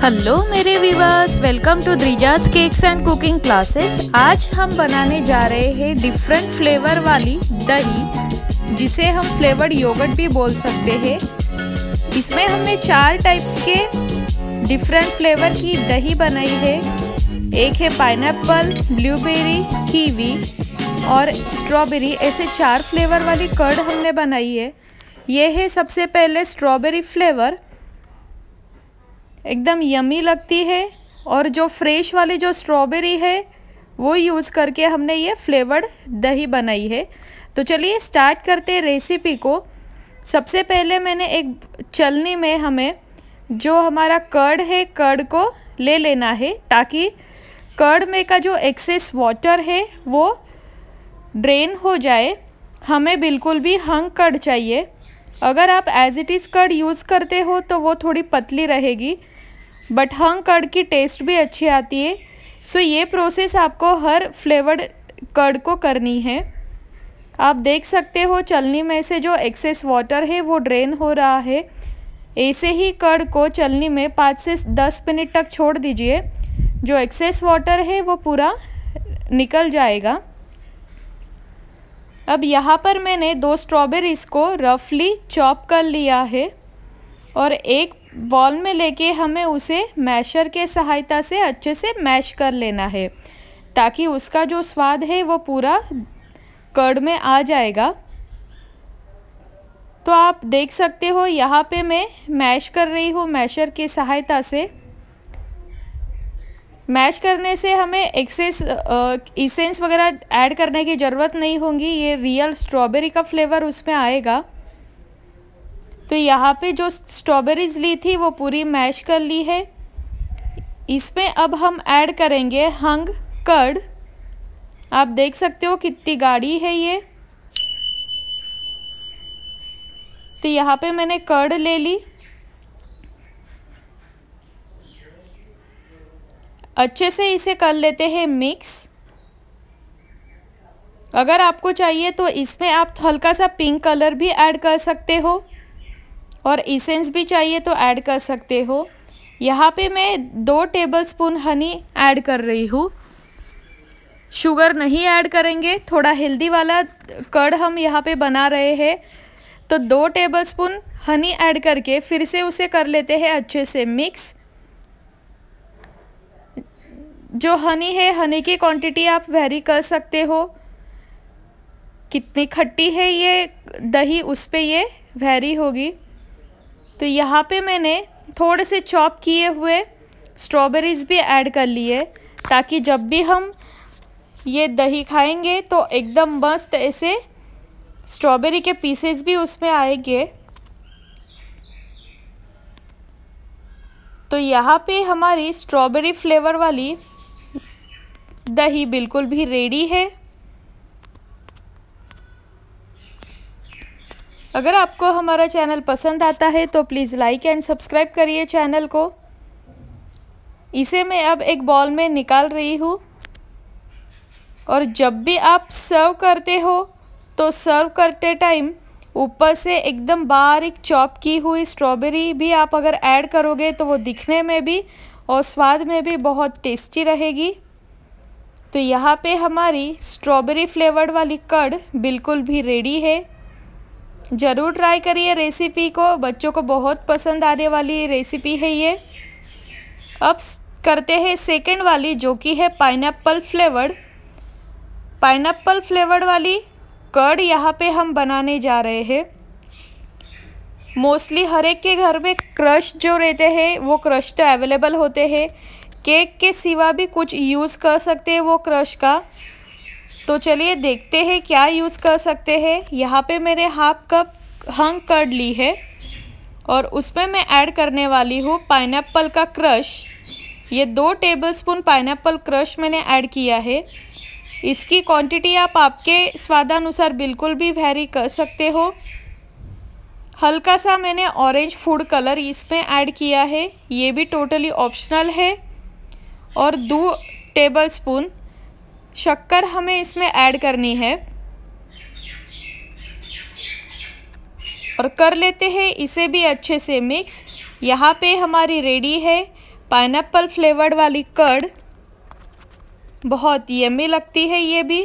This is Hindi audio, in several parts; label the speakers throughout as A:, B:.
A: हेलो मेरे व्यूवर्स वेलकम टू द्रिजाज केक्स एंड कुकिंग क्लासेस आज हम बनाने जा रहे हैं डिफरेंट फ्लेवर वाली दही जिसे हम फ्लेवर्ड योगर्ट भी बोल सकते हैं इसमें हमने चार टाइप्स के डिफरेंट फ्लेवर की दही बनाई है एक है पाइनएप्पल ब्लूबेरी कीवी और स्ट्रॉबेरी ऐसे चार फ्लेवर वाली कर्ड हमने बनाई है ये है सबसे पहले स्ट्रॉबेरी फ्लेवर एकदम यमी लगती है और जो फ्रेश वाली जो स्ट्रॉबेरी है वो यूज़ करके हमने ये फ्लेवर्ड दही बनाई है तो चलिए स्टार्ट करते हैं रेसिपी को सबसे पहले मैंने एक चलनी में हमें जो हमारा कर्ड है कर्ड को ले लेना है ताकि कर्ड में का जो एक्सेस वाटर है वो ड्रेन हो जाए हमें बिल्कुल भी हंग कर्ड चाहिए अगर आप as it is curd use करते हो तो वो थोड़ी पतली रहेगी बट हंग कर्ड की टेस्ट भी अच्छी आती है सो ये प्रोसेस आपको हर फ्लेवर्ड कर्ड को करनी है आप देख सकते हो चलनी में से जो एक्सेस वाटर है वो ड्रेन हो रहा है ऐसे ही कर्ड को चलनी में पाँच से दस मिनट तक छोड़ दीजिए जो एक्सेस वाटर है वो पूरा निकल जाएगा अब यहाँ पर मैंने दो स्ट्रॉबेरीज़ को रफली चॉप कर लिया है और एक बॉल में लेके हमें उसे मैशर के सहायता से अच्छे से मैश कर लेना है ताकि उसका जो स्वाद है वो पूरा कड़ में आ जाएगा तो आप देख सकते हो यहाँ पे मैं मैश कर रही हूँ मैशर की सहायता से मैश करने से हमें एक्सेस इसेंस वगैरह ऐड करने की ज़रूरत नहीं होगी ये रियल स्ट्रॉबेरी का फ्लेवर उसमें आएगा तो यहाँ पे जो स्ट्रॉबेरीज़ ली थी वो पूरी मैश कर ली है इसमें अब हम ऐड करेंगे हंग कर्ड आप देख सकते हो कितनी गाढ़ी है ये तो यहाँ पे मैंने कर्ड ले ली अच्छे से इसे कर लेते हैं मिक्स अगर आपको चाहिए तो इसमें आप हल्का सा पिंक कलर भी ऐड कर सकते हो और इसेंस भी चाहिए तो ऐड कर सकते हो यहाँ पे मैं दो टेबलस्पून हनी ऐड कर रही हूँ शुगर नहीं ऐड करेंगे थोड़ा हेल्दी वाला कर्ड हम यहाँ पे बना रहे हैं तो दो टेबलस्पून हनी ऐड करके फिर से उसे कर लेते हैं अच्छे से मिक्स जो हनी है हनी की क्वांटिटी आप वेरी कर सकते हो कितनी खट्टी है ये दही उस पर ये वेरी होगी तो यहाँ पे मैंने थोड़े से चॉप किए हुए स्ट्रॉबेरीज़ भी ऐड कर लिए ताकि जब भी हम ये दही खाएंगे तो एकदम मस्त ऐसे स्ट्रॉबेरी के पीसेस भी उसमें आएंगे तो यहाँ पे हमारी स्ट्रॉबेरी फ्लेवर वाली दही बिल्कुल भी रेडी है अगर आपको हमारा चैनल पसंद आता है तो प्लीज़ लाइक एंड सब्सक्राइब करिए चैनल को इसे मैं अब एक बॉल में निकाल रही हूँ और जब भी आप सर्व करते हो तो सर्व करते टाइम ऊपर से एकदम बारीक चॉप की हुई स्ट्रॉबेरी भी आप अगर ऐड करोगे तो वो दिखने में भी और स्वाद में भी बहुत टेस्टी रहेगी तो यहाँ पे हमारी स्ट्रॉबेरी फ्लेवर्ड वाली कड़ बिल्कुल भी रेडी है ज़रूर ट्राई करिए रेसिपी को बच्चों को बहुत पसंद आने वाली रेसिपी है ये अब करते हैं सेकेंड वाली जो कि है पाइनएप्पल फ्लेवर्ड पाइनएप्पल फ्लेवर्ड वाली कर्ड यहाँ पे हम बनाने जा रहे हैं मोस्टली हर एक के घर में क्रश जो रहते हैं वो क्रश तो अवेलेबल होते हैं केक के सिवा भी कुछ यूज़ कर सकते हैं वो क्रश का तो चलिए देखते हैं क्या यूज़ कर सकते हैं यहाँ पे मैंने हाफ कप हंग कर्ड ली है और उसमें मैं ऐड करने वाली हूँ पाइन का क्रश ये दो टेबलस्पून पाइनएप्पल क्रश मैंने ऐड किया है इसकी क्वांटिटी आप आपके स्वादानुसार बिल्कुल भी वेरी कर सकते हो हल्का सा मैंने ऑरेंज फूड कलर इसमें ऐड किया है ये भी टोटली ऑप्शनल है और दो टेबल स्पून शक्कर हमें इसमें ऐड करनी है और कर लेते हैं इसे भी अच्छे से मिक्स यहाँ पे हमारी रेडी है एप्पल फ्लेवर्ड वाली कर्ड बहुत यमी लगती है ये भी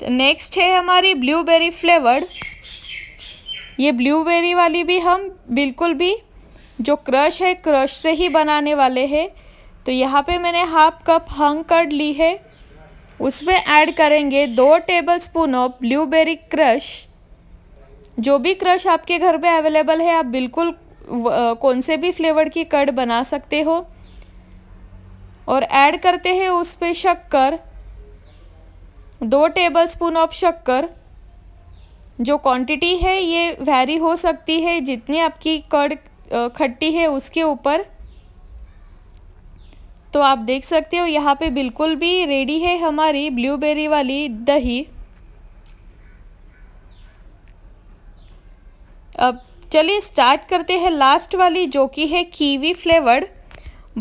A: तो नेक्स्ट है हमारी ब्लूबेरी फ्लेवर्ड ये ब्लूबेरी वाली भी हम बिल्कुल भी जो क्रश है क्रश से ही बनाने वाले हैं तो यहाँ पे मैंने हाफ कप हंग कर्ड ली है उसमें ऐड करेंगे दो tablespoon of blueberry crush जो भी क्रश आपके घर पे अवेलेबल है आप बिल्कुल कौन से भी फ्लेवर की कर्ड बना सकते हो और ऐड करते हैं उस पर शक्कर दो टेबल स्पून ऑफ शक्कर जो क्वांटिटी है ये वैरी हो सकती है जितनी आपकी कर्ड खट्टी है उसके ऊपर तो आप देख सकते हो यहाँ पे बिल्कुल भी रेडी है हमारी ब्लूबेरी वाली दही अब चलिए स्टार्ट करते हैं लास्ट वाली जो कि है कीवी फ्लेवर्ड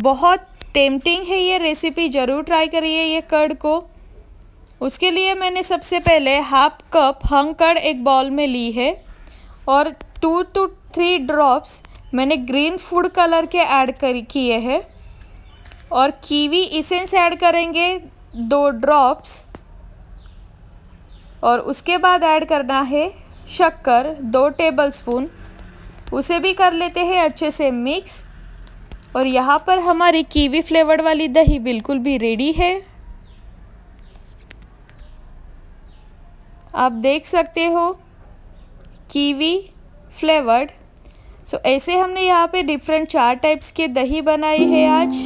A: बहुत टेम्पटिंग है ये रेसिपी ज़रूर ट्राई करिए ये कर्ड को उसके लिए मैंने सबसे पहले हाफ कप हंग कर्ड एक बॉल में ली है और टू टू थ्री ड्रॉप्स मैंने ग्रीन फूड कलर के ऐड कर किए हैं और कीवी इसेंस ऐड करेंगे दो ड्रॉप्स और उसके बाद ऐड करना है शक्कर दो टेबलस्पून उसे भी कर लेते हैं अच्छे से मिक्स और यहाँ पर हमारी कीवी फ्लेवर्ड वाली दही बिल्कुल भी रेडी है आप देख सकते हो कीवी फ्लेवर्ड सो ऐसे हमने यहाँ पे डिफरेंट चार टाइप्स के दही बनाई है आज